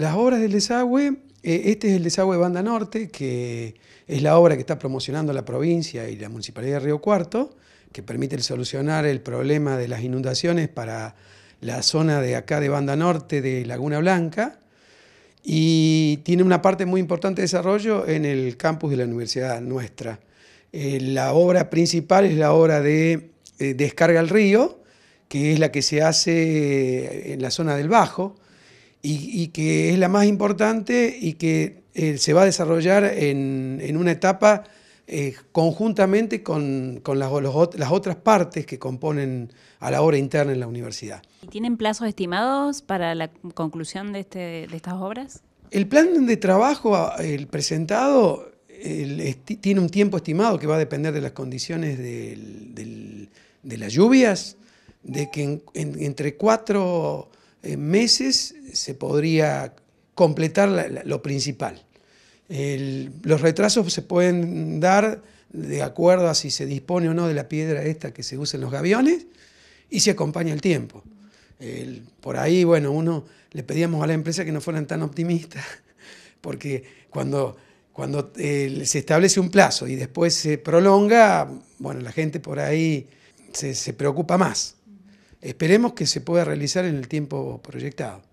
Las obras del desagüe, eh, este es el desagüe de Banda Norte, que es la obra que está promocionando la provincia y la Municipalidad de Río Cuarto, que permite solucionar el problema de las inundaciones para la zona de acá de Banda Norte de Laguna Blanca y tiene una parte muy importante de desarrollo en el campus de la universidad nuestra. Eh, la obra principal es la obra de eh, Descarga al Río, que es la que se hace en la zona del Bajo, y, que es la más importante y que eh, se va a desarrollar en, una etapa eh, conjuntamente con, las, las, otras partes que componen a la obra interna en la universidad. ¿Tienen plazos estimados para la conclusión de, este, de estas obras? El plan de trabajo presentado tiene un tiempo estimado que va a depender de las condiciones de las lluvias, de que entre cuatro eh, meses se podría completar lo principal. los retrasos se pueden dar de acuerdo a si se dispone o no de la piedra esta que se usa en los gaviones y si acompaña el tiempo. por ahí, bueno, uno le pedíamos a la empresa que no fueran tan optimistas, porque cuando, cuando se establece un plazo y después se prolonga, bueno, la gente por ahí se preocupa más. Esperemos que se pueda realizar en el tiempo proyectado.